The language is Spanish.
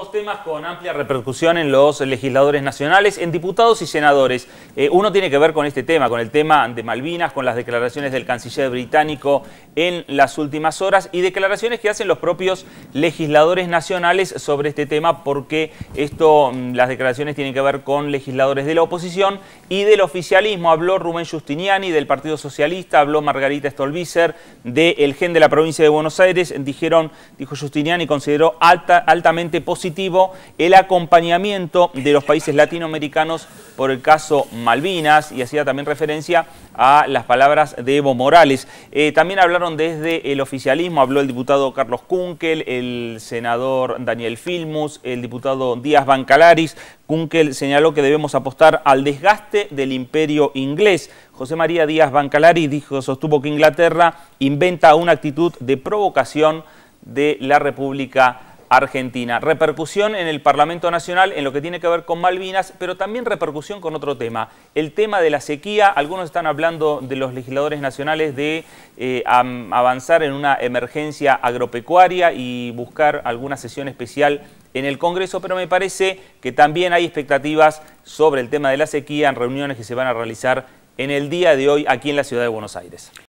Dos temas con amplia repercusión en los legisladores nacionales, en diputados y senadores. Eh, uno tiene que ver con este tema, con el tema de Malvinas, con las declaraciones del canciller británico en las últimas horas y declaraciones que hacen los propios legisladores nacionales sobre este tema porque esto, mm, las declaraciones tienen que ver con legisladores de la oposición y del oficialismo. Habló Rubén Justiniani del Partido Socialista, habló Margarita Stolbizer del GEN de la provincia de Buenos Aires. Dijeron, dijo Justiniani, consideró alta, altamente positivo el acompañamiento de los países latinoamericanos por el caso Malvinas y hacía también referencia a las palabras de Evo Morales. Eh, también hablaron desde el oficialismo, habló el diputado Carlos Kunkel, el senador Daniel Filmus, el diputado Díaz Bancalaris. Kunkel señaló que debemos apostar al desgaste del imperio inglés. José María Díaz Bancalaris dijo, sostuvo que Inglaterra inventa una actitud de provocación de la República Argentina. Repercusión en el Parlamento Nacional en lo que tiene que ver con Malvinas, pero también repercusión con otro tema, el tema de la sequía. Algunos están hablando de los legisladores nacionales de eh, avanzar en una emergencia agropecuaria y buscar alguna sesión especial en el Congreso, pero me parece que también hay expectativas sobre el tema de la sequía en reuniones que se van a realizar en el día de hoy aquí en la ciudad de Buenos Aires.